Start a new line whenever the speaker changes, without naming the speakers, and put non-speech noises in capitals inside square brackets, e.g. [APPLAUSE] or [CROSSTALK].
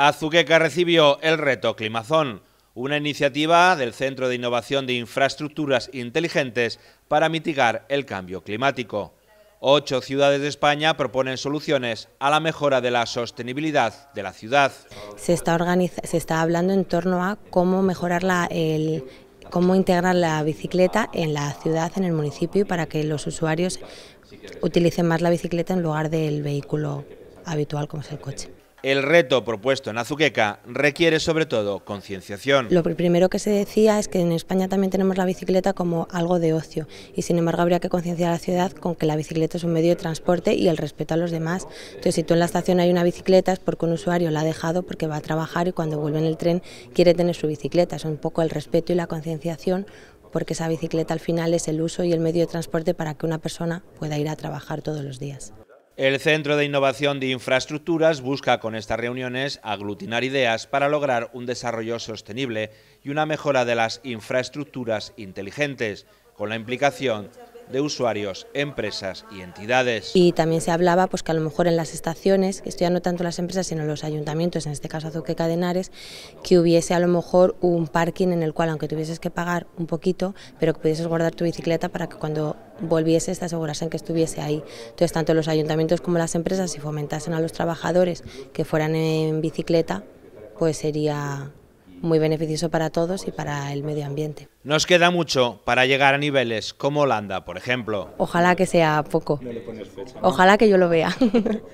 Azuqueca recibió el reto Climazón, una iniciativa del Centro de Innovación de Infraestructuras Inteligentes para mitigar el cambio climático. Ocho ciudades de España proponen soluciones a la mejora de la sostenibilidad de la ciudad.
Se está, hablando en torno a cómo mejorar la, cómo integrar la bicicleta en la ciudad, en el municipio, para que los usuarios utilicen más la bicicleta en lugar del vehículo habitual como es el coche.
El reto propuesto en Azuqueca requiere sobre todo concienciación. Lo
primero que se decía es que en España también tenemos la bicicleta como algo de ocio y sin embargo habría que concienciar a la ciudad con que la bicicleta es un medio de transporte y el respeto a los demás. Entonces si tú en la estación hay una bicicleta es porque un usuario la ha dejado porque va a trabajar y cuando vuelve en el tren quiere tener su bicicleta. Es un poco el respeto y la concienciación porque esa bicicleta al final es el uso y el medio de transporte para que una persona pueda ir a trabajar todos los días.
El Centro de Innovación de Infraestructuras busca con estas reuniones aglutinar ideas para lograr un desarrollo sostenible y una mejora de las infraestructuras inteligentes, con la implicación de usuarios, empresas y entidades. Y
también se hablaba pues, que a lo mejor en las estaciones, esto ya no tanto las empresas sino los ayuntamientos, en este caso Azuque Cadenares, que hubiese a lo mejor un parking en el cual aunque tuvieses que pagar un poquito, pero que pudieses guardar tu bicicleta para que cuando volvieses te asegurasen que estuviese ahí. Entonces tanto los ayuntamientos como las empresas si fomentasen a los trabajadores que fueran en bicicleta, pues sería muy beneficioso para todos y para el medio ambiente.
Nos queda mucho para llegar a niveles como Holanda, por ejemplo.
Ojalá que sea poco. Ojalá que yo lo vea. [LAUGHS]